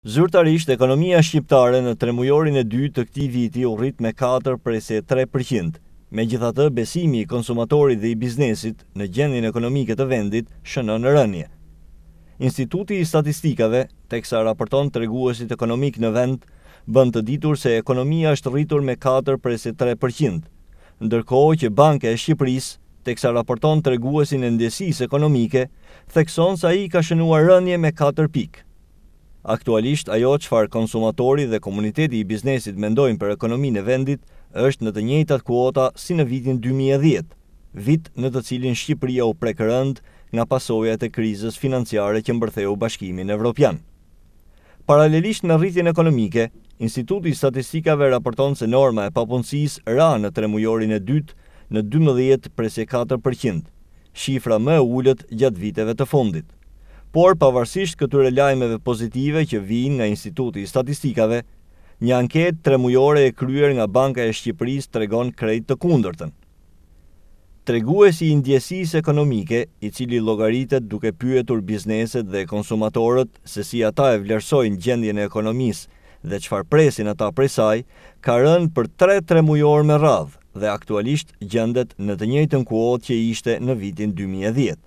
Zyrtarisht, ekonomia shqiptare në tremujorin e 2 të këti viti u rrit me 4 prese 3%. Me gjitha të besimi i konsumatorit dhe i biznesit në gjenin ekonomike të vendit shënë në rënje. Instituti i Statistikave, teksa raporton të reguësit ekonomik në vend, bënd të ditur se ekonomia është rritur me 4 prese 3%, ndërkohë që Banke e Shqipëris, teksa raporton të reguësin e ndjesis ekonomike, thekson sa i ka shënuar rënje me 4 pikë. Aktualisht, ajo qëfar konsumatori dhe komuniteti i biznesit mendojnë për ekonominë e vendit është në të njëjtat kuota si në vitin 2010, vit në të cilin Shqipëria u prekërënd nga pasojat e krizës financiare që mbërtheu bashkimin evropian. Paralelisht në rritjen ekonomike, Instituti i Statistikave raporton se norma e papunësisë ra në tremujorin e dytë në 12.4%, shifra më e ullët gjatë viteve të fundit. Por, pavarësisht këture lajmeve pozitive që vinë nga Instituti i Statistikave, një anket të remujore e kryer nga Banka e Shqipëris të regon krejt të kundërtën. Tregu e si indjesis ekonomike, i cili logaritet duke pyetur bizneset dhe konsumatorët se si ata e vlerësojnë gjendjen e ekonomisë dhe çfarë presin ata presaj, ka rënë për tre tre mujorë me radhë dhe aktualisht gjendet në të njëjtën kuot që i ishte në vitin 2010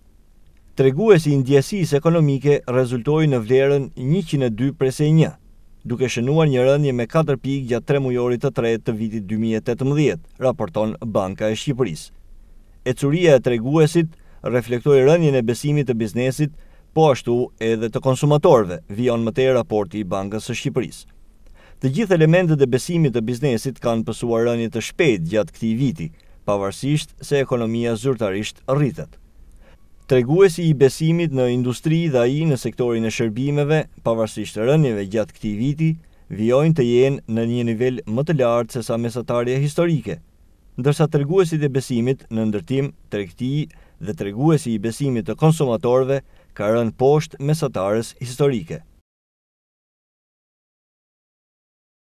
treguesi i ndjesis ekonomike rezultoi në vlerën 102 prese 1, duke shënuar një rëndje me 4 pikë gjatë tre mujorit të tre të vitit 2018, raporton Banka e Shqipëris. E curia e treguesit reflektoi rëndjen e besimit të biznesit, po ashtu edhe të konsumatorve, vion më te raporti i Bankës së Shqipërisë. Të gjithë elementet e besimit të biznesit kanë pësuar rënje të shpejt gjatë këtij viti, pavarësisht se ekonomia zyrtarisht rritet. Treguesi i besimit në industri dhe i në sektorin e shërbimeve, pavarësisht rënjeve gjatë këti viti, vjojnë të jenë në një nivel më të lartë se sa mesatarje historike. Ndërsa treguesi të besimit në ndërtim, trekti dhe treguesi i besimit të konsumatorve, ka rënë poshtë mesatarës historike.